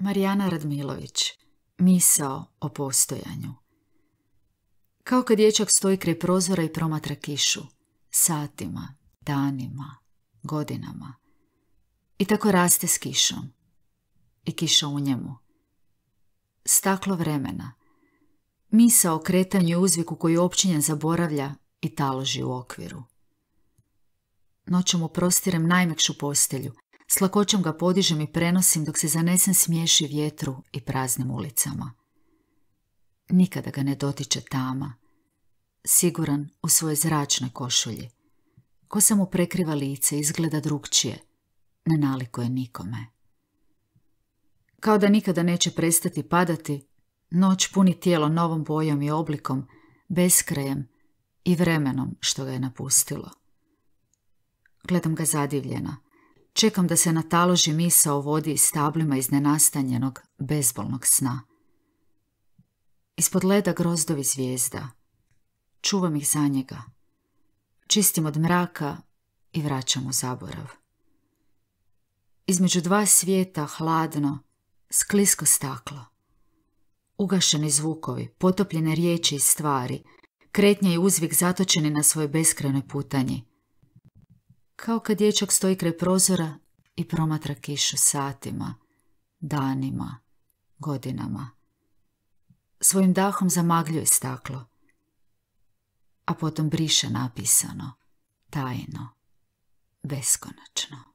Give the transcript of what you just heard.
Marijana Radmilović Misao o postojanju Kao kad dječak stoji kraj prozora i promatra kišu, satima, danima, godinama. I tako raste s kišom. I kiša u njemu. Staklo vremena. Misao o kretanju i uzviku koji općinjen zaboravlja i taloži u okviru. Noćom prostirem najmekšu postelju, s lakoćom ga podižem i prenosim dok se zanesen smiješi vjetru i praznim ulicama. Nikada ga ne dotiče tama. Siguran u zračnoj košulji. Ko sam mu prekriva lice, izgleda drugčije. Ne je nikome. Kao da nikada neće prestati padati, noć puni tijelo novom bojom i oblikom, beskrajem i vremenom što ga je napustilo. Gledam ga zadivljena. Čekam da se nataloži misa o vodi s tablima iz nenastanjenog, bezbolnog sna. Ispod leda grozdovi zvijezda. Čuvam ih za njega. Čistim od mraka i vraćam u zaborav. Između dva svijeta hladno, sklisko staklo. Ugašeni zvukovi, potopljene riječi i stvari, Kretnje i uzvik zatočeni na svojoj beskrenoj putanji kao kad dječak stoji kraj prozora i promatra kišu satima, danima, godinama. Svojim dahom zamagljuje staklo, a potom briše napisano, tajno, beskonačno.